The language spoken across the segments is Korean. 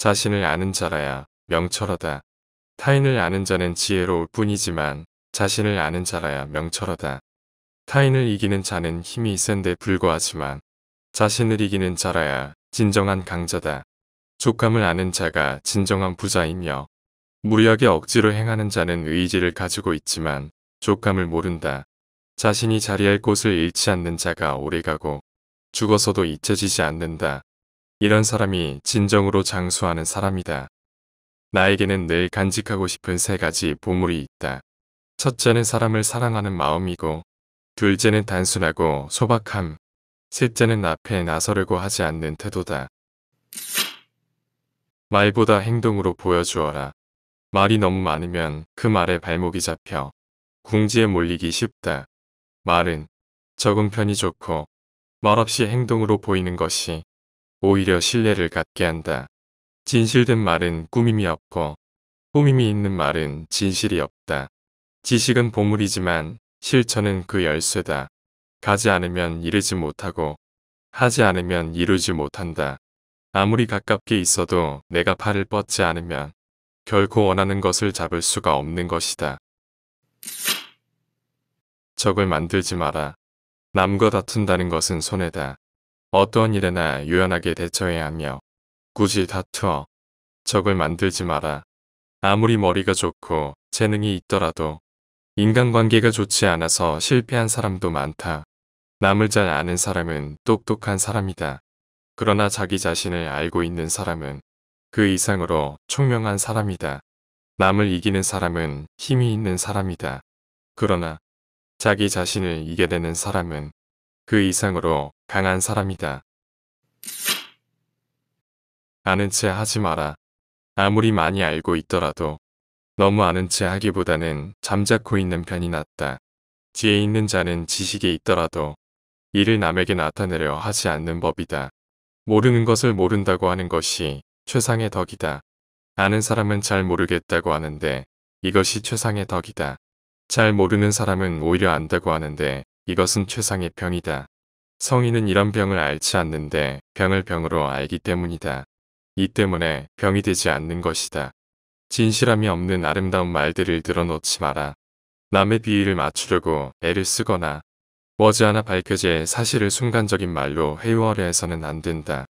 자신을 아는 자라야 명철하다. 타인을 아는 자는 지혜로울 뿐이지만 자신을 아는 자라야 명철하다. 타인을 이기는 자는 힘이 센데 불과하지만 자신을 이기는 자라야 진정한 강자다. 족감을 아는 자가 진정한 부자이며 무리하게 억지로 행하는 자는 의지를 가지고 있지만 족감을 모른다. 자신이 자리할 곳을 잃지 않는 자가 오래가고 죽어서도 잊혀지지 않는다. 이런 사람이 진정으로 장수하는 사람이다. 나에게는 늘 간직하고 싶은 세 가지 보물이 있다. 첫째는 사람을 사랑하는 마음이고, 둘째는 단순하고 소박함, 셋째는 앞에 나서려고 하지 않는 태도다. 말보다 행동으로 보여주어라. 말이 너무 많으면 그 말에 발목이 잡혀 궁지에 몰리기 쉽다. 말은 적은 편이 좋고 말없이 행동으로 보이는 것이 오히려 신뢰를 갖게 한다. 진실된 말은 꾸밈이 없고 꾸밈이 있는 말은 진실이 없다. 지식은 보물이지만 실천은 그 열쇠다. 가지 않으면 이르지 못하고 하지 않으면 이루지 못한다. 아무리 가깝게 있어도 내가 팔을 뻗지 않으면 결코 원하는 것을 잡을 수가 없는 것이다. 적을 만들지 마라. 남과 다툰다는 것은 손해다. 어떤 일에나 유연하게 대처해야 하며 굳이 다투어 적을 만들지 마라. 아무리 머리가 좋고 재능이 있더라도 인간관계가 좋지 않아서 실패한 사람도 많다. 남을 잘 아는 사람은 똑똑한 사람이다. 그러나 자기 자신을 알고 있는 사람은 그 이상으로 총명한 사람이다. 남을 이기는 사람은 힘이 있는 사람이다. 그러나 자기 자신을 이겨내는 사람은 그 이상으로 강한 사람이다. 아는 체 하지 마라. 아무리 많이 알고 있더라도 너무 아는 체 하기보다는 잠자코 있는 편이 낫다. 뒤에 있는 자는 지식이 있더라도 이를 남에게 나타내려 하지 않는 법이다. 모르는 것을 모른다고 하는 것이 최상의 덕이다. 아는 사람은 잘 모르겠다고 하는데 이것이 최상의 덕이다. 잘 모르는 사람은 오히려 안다고 하는데 이것은 최상의 병이다. 성인은 이런 병을 알지 않는데 병을 병으로 알기 때문이다. 이 때문에 병이 되지 않는 것이다. 진실함이 없는 아름다운 말들을 늘어놓지 마라. 남의 비위를 맞추려고 애를 쓰거나 머지않아 밝혀질 사실을 순간적인 말로 회유하려 해서는 안 된다.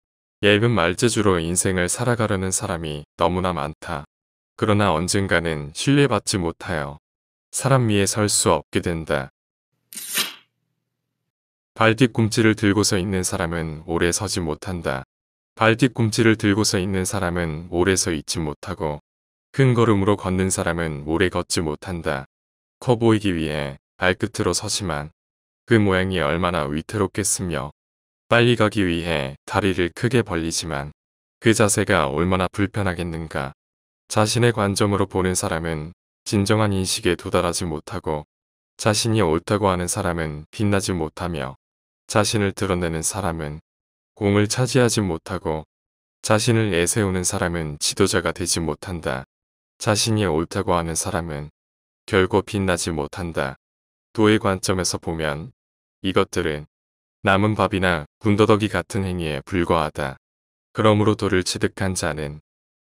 얇은 말재주로 인생을 살아가려는 사람이 너무나 많다. 그러나 언젠가는 신뢰받지 못하여 사람 위에 설 수 없게 된다. 발 뒤꿈치를 들고서 있는 사람은 오래 서지 못한다. 발 뒤꿈치를 들고서 있는 사람은 오래 서 있지 못하고 큰 걸음으로 걷는 사람은 오래 걷지 못한다. 커 보이기 위해 발끝으로 서지만 그 모양이 얼마나 위태롭겠으며 빨리 가기 위해 다리를 크게 벌리지만 그 자세가 얼마나 불편하겠는가. 자신의 관점으로 보는 사람은 진정한 인식에 도달하지 못하고 자신이 옳다고 하는 사람은 빛나지 못하며 자신을 드러내는 사람은 공을 차지하지 못하고 자신을 애세우는 사람은 지도자가 되지 못한다. 자신이 옳다고 하는 사람은 결코 빛나지 못한다. 도의 관점에서 보면 이것들은 남은 밥이나 군더더기 같은 행위에 불과하다. 그러므로 도를 취득한 자는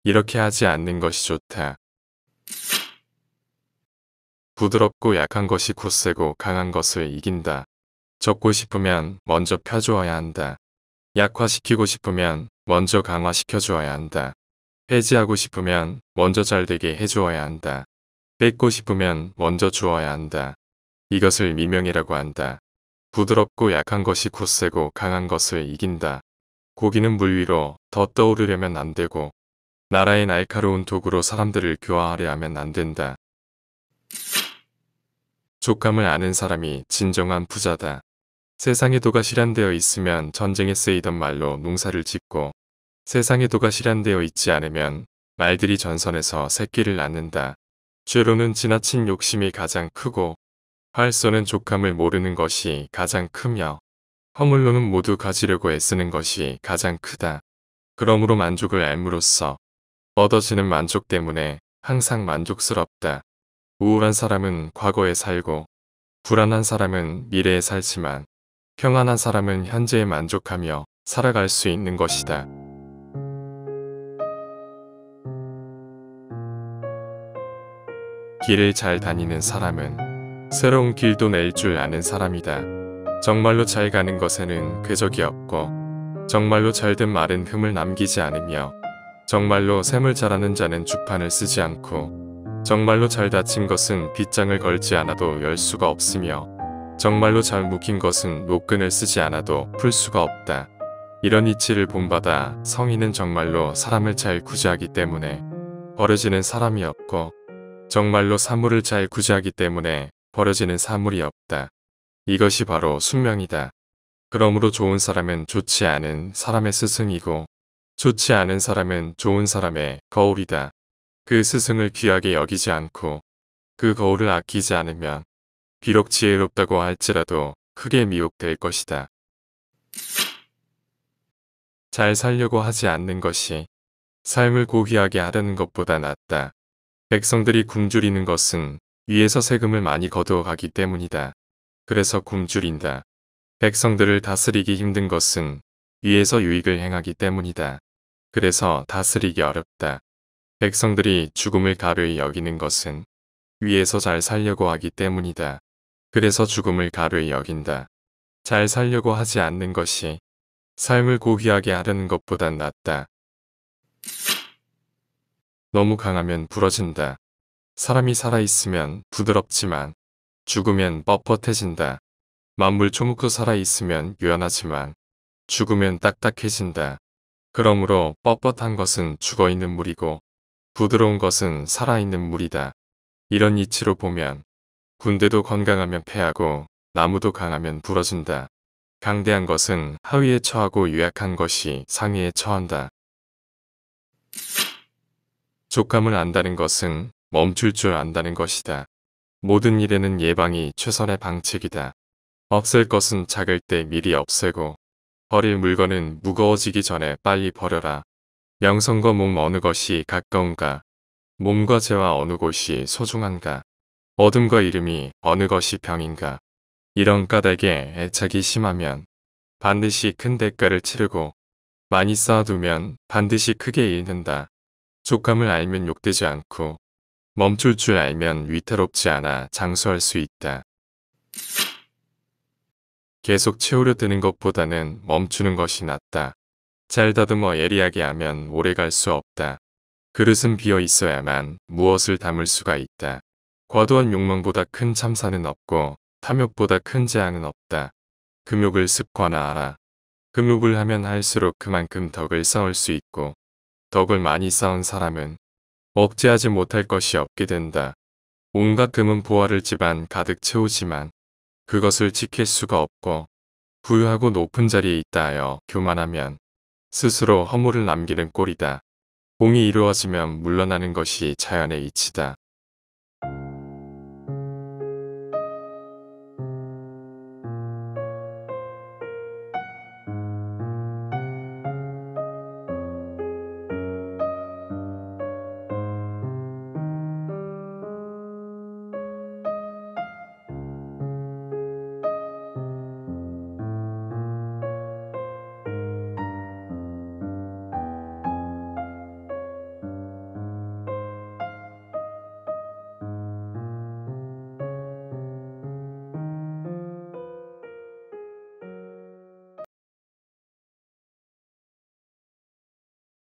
이렇게 하지 않는 것이 좋다. 부드럽고 약한 것이 굳세고 강한 것을 이긴다. 적고 싶으면 먼저 펴주어야 한다. 약화시키고 싶으면 먼저 강화시켜주어야 한다. 해지하고 싶으면 먼저 잘되게 해주어야 한다. 뺏고 싶으면 먼저 주어야 한다. 이것을 미명이라고 한다. 부드럽고 약한 것이 굳세고 강한 것을 이긴다. 고기는 물 위로 더 떠오르려면 안 되고 나라의 날카로운 도구로 사람들을 교화하려 하면 안 된다. 족감을 아는 사람이 진정한 부자다. 세상의 도가 실현되어 있으면 전쟁에 쓰이던 말로 농사를 짓고 세상의 도가 실현되어 있지 않으면 말들이 전선에서 새끼를 낳는다. 죄로는 지나친 욕심이 가장 크고 활 쏘는 족함을 모르는 것이 가장 크며 허물로는 모두 가지려고 애쓰는 것이 가장 크다. 그러므로 만족을 알므로써 얻어지는 만족 때문에 항상 만족스럽다. 우울한 사람은 과거에 살고 불안한 사람은 미래에 살지만 평안한 사람은 현재에 만족하며 살아갈 수 있는 것이다. 길을 잘 다니는 사람은 새로운 길도 낼 줄 아는 사람이다. 정말로 잘 가는 것에는 궤적이 없고 정말로 잘된 말은 흠을 남기지 않으며 정말로 샘을 잘하는 자는 주판을 쓰지 않고 정말로 잘 다친 것은 빗장을 걸지 않아도 열 수가 없으며 정말로 잘 묵힌 것은 목끈을 쓰지 않아도 풀 수가 없다. 이런 이치를 본받아 성인은 정말로 사람을 잘 구제하기 때문에 버려지는 사람이 없고 정말로 사물을 잘 구제하기 때문에 버려지는 사물이 없다. 이것이 바로 숙명이다 그러므로 좋은 사람은 좋지 않은 사람의 스승이고 좋지 않은 사람은 좋은 사람의 거울이다. 그 스승을 귀하게 여기지 않고 그 거울을 아끼지 않으면 비록 지혜롭다고 할지라도 크게 미혹될 것이다. 잘 살려고 하지 않는 것이 삶을 고귀하게 하려는 것보다 낫다. 백성들이 굶주리는 것은 위에서 세금을 많이 거두어가기 때문이다. 그래서 굶주린다. 백성들을 다스리기 힘든 것은 위에서 유익을 행하기 때문이다. 그래서 다스리기 어렵다. 백성들이 죽음을 가벼이 여기는 것은 위에서 잘 살려고 하기 때문이다. 그래서 죽음을 가루에 여긴다. 잘 살려고 하지 않는 것이 삶을 고귀하게 하려는 것보단 낫다. 너무 강하면 부러진다. 사람이 살아있으면 부드럽지만 죽으면 뻣뻣해진다. 만물 초목도 살아있으면 유연하지만 죽으면 딱딱해진다. 그러므로 뻣뻣한 것은 죽어있는 물이고 부드러운 것은 살아있는 물이다. 이런 이치로 보면 군대도 건강하면 패하고 나무도 강하면 부러진다. 강대한 것은 하위에 처하고 유약한 것이 상위에 처한다. 족함을 안다는 것은 멈출 줄 안다는 것이다. 모든 일에는 예방이 최선의 방책이다. 없앨 것은 작을 때 미리 없애고 버릴 물건은 무거워지기 전에 빨리 버려라. 명성과 몸 어느 것이 가까운가? 몸과 재와 어느 곳이 소중한가? 어둠과 이름이 어느 것이 병인가. 이런 까닭에 애착이 심하면 반드시 큰 대가를 치르고 많이 쌓아두면 반드시 크게 잃는다. 촉감을 알면 욕되지 않고 멈출 줄 알면 위태롭지 않아 장수할 수 있다. 계속 채우려 드는 것보다는 멈추는 것이 낫다. 잘 다듬어 예리하게 하면 오래 갈 수 없다. 그릇은 비어 있어야만 무엇을 담을 수가 있다. 과도한 욕망보다 큰 참사는 없고 탐욕보다 큰 재앙은 없다. 금욕을 습관화 하라. 금욕을 하면 할수록 그만큼 덕을 쌓을 수 있고 덕을 많이 쌓은 사람은 억제하지 못할 것이 없게 된다. 온갖 금은 보화를 집안 가득 채우지만 그것을 지킬 수가 없고 부유하고 높은 자리에 있다 하여 교만하면 스스로 허물을 남기는 꼴이다. 공이 이루어지면 물러나는 것이 자연의 이치다.